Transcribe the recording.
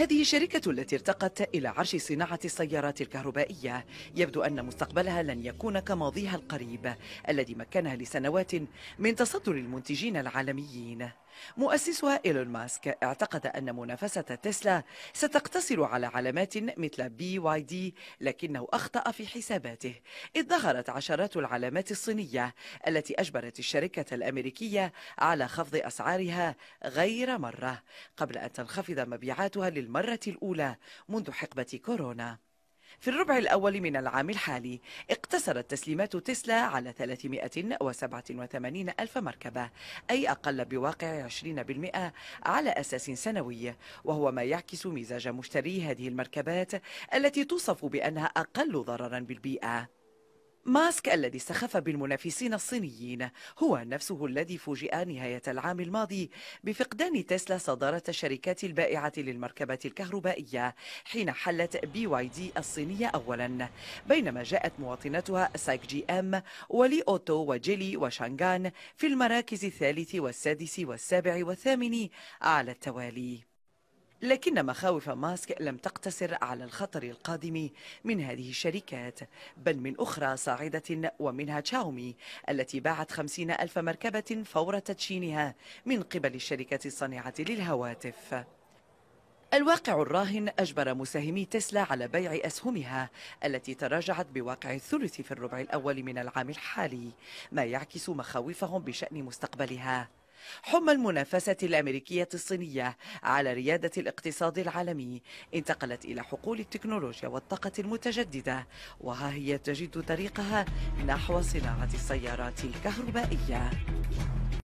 هذه الشركة التي ارتقت إلى عرش صناعة السيارات الكهربائية يبدو أن مستقبلها لن يكون كماضيها القريب الذي مكنها لسنوات من تصدر المنتجين العالميين مؤسسها إيلون ماسك اعتقد أن منافسة تسلا ستقتصر على علامات مثل بي واي دي لكنه أخطأ في حساباته إذ ظهرت عشرات العلامات الصينية التي أجبرت الشركة الأمريكية على خفض أسعارها غير مرة قبل أن تنخفض مبيعاتها للمنافسة للمرة الأولى منذ حقبة كورونا في الربع الأول من العام الحالي اقتصرت تسليمات تسلا على 387 ألف مركبة أي أقل بواقع 20% على أساس سنوي وهو ما يعكس مزاج مشتري هذه المركبات التي توصف بأنها أقل ضررا بالبيئة ماسك الذي استخف بالمنافسين الصينيين هو نفسه الذي فوجئ نهاية العام الماضي بفقدان تسلا صدارة الشركات البائعة للمركبات الكهربائية حين حلت بي واي دي الصينية أولا بينما جاءت مواطنتها سايك جي أم ولي أوتو وجيلي وشانغان في المراكز الثالث والسادس والسابع والثامن على التوالي لكن مخاوف ماسك لم تقتصر على الخطر القادم من هذه الشركات بل من أخرى صاعدة ومنها تشاومي التي باعت خمسين ألف مركبة فور تدشينها من قبل الشركة الصانعة للهواتف الواقع الراهن أجبر مساهمي تسلا على بيع أسهمها التي تراجعت بواقع الثلث في الربع الأول من العام الحالي ما يعكس مخاوفهم بشأن مستقبلها حمى المنافسة الأمريكية الصينية على ريادة الاقتصاد العالمي انتقلت إلى حقول التكنولوجيا والطاقة المتجددة وها هي تجد طريقها نحو صناعة السيارات الكهربائية